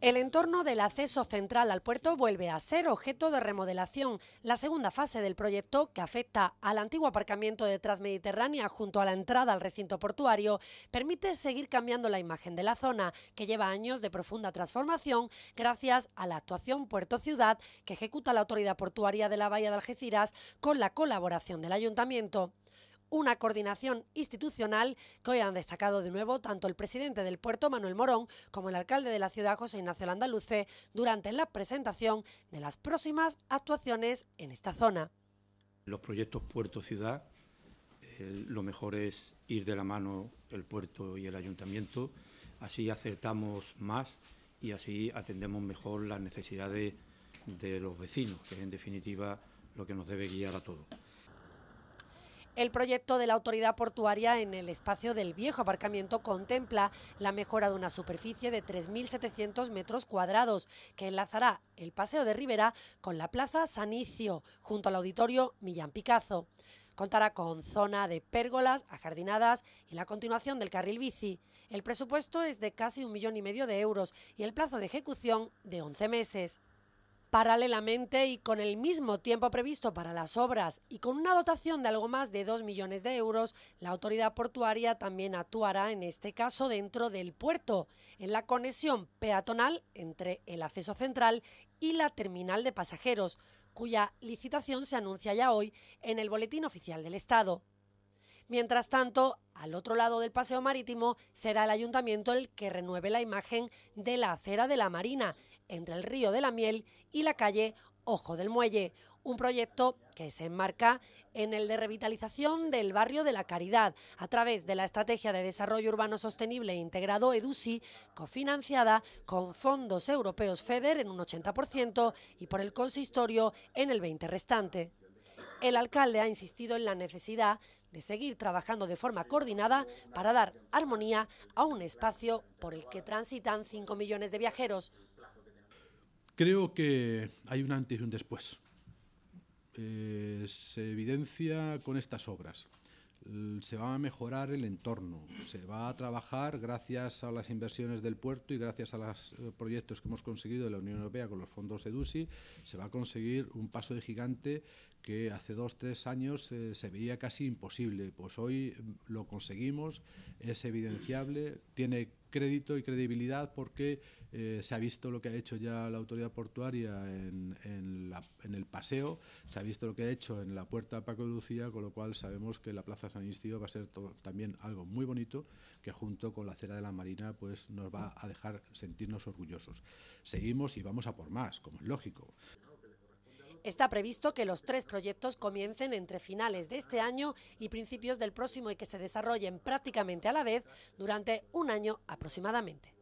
El entorno del acceso central al puerto vuelve a ser objeto de remodelación. La segunda fase del proyecto, que afecta al antiguo aparcamiento de Transmediterránea junto a la entrada al recinto portuario, permite seguir cambiando la imagen de la zona, que lleva años de profunda transformación gracias a la actuación Puerto Ciudad que ejecuta la Autoridad Portuaria de la Bahía de Algeciras con la colaboración del Ayuntamiento una coordinación institucional que hoy han destacado de nuevo tanto el presidente del puerto, Manuel Morón, como el alcalde de la ciudad, José Ignacio Landaluce, durante la presentación de las próximas actuaciones en esta zona. Los proyectos puerto-ciudad, eh, lo mejor es ir de la mano el puerto y el ayuntamiento, así acertamos más y así atendemos mejor las necesidades de los vecinos, que es en definitiva lo que nos debe guiar a todos. El proyecto de la autoridad portuaria en el espacio del viejo aparcamiento contempla la mejora de una superficie de 3.700 metros cuadrados que enlazará el Paseo de Rivera con la Plaza Sanicio junto al auditorio Millán Picazo. Contará con zona de pérgolas, ajardinadas y la continuación del carril bici. El presupuesto es de casi un millón y medio de euros y el plazo de ejecución de 11 meses. Paralelamente y con el mismo tiempo previsto para las obras y con una dotación de algo más de 2 millones de euros, la autoridad portuaria también actuará en este caso dentro del puerto, en la conexión peatonal entre el acceso central y la terminal de pasajeros, cuya licitación se anuncia ya hoy en el Boletín Oficial del Estado. Mientras tanto, al otro lado del paseo marítimo será el ayuntamiento el que renueve la imagen de la acera de la Marina, entre el río de la Miel y la calle Ojo del Muelle, un proyecto que se enmarca en el de revitalización del barrio de la Caridad a través de la Estrategia de Desarrollo Urbano Sostenible Integrado EDUSI, cofinanciada con fondos europeos FEDER en un 80% y por el consistorio en el 20% restante. El alcalde ha insistido en la necesidad de seguir trabajando de forma coordinada para dar armonía a un espacio por el que transitan 5 millones de viajeros, Creo que hay un antes y un después. Eh, se evidencia con estas obras. Se va a mejorar el entorno, se va a trabajar gracias a las inversiones del puerto y gracias a los eh, proyectos que hemos conseguido de la Unión Europea con los fondos DUSI, se va a conseguir un paso de gigante que hace dos, tres años eh, se veía casi imposible. Pues hoy mm, lo conseguimos, es evidenciable, tiene crédito y credibilidad porque eh, se ha visto lo que ha hecho ya la autoridad portuaria en, la, en, el paseo, se ha visto lo que ha hecho en la puerta de Paco de Lucía, con lo cual sabemos que la Plaza San Isidro va a ser también algo muy bonito que junto con la acera de la Marina pues, nos va a dejar sentirnos orgullosos. Seguimos y vamos a por más, como es lógico. Está previsto que los tres proyectos comiencen entre finales de este año y principios del próximo y que se desarrollen prácticamente a la vez durante un año aproximadamente.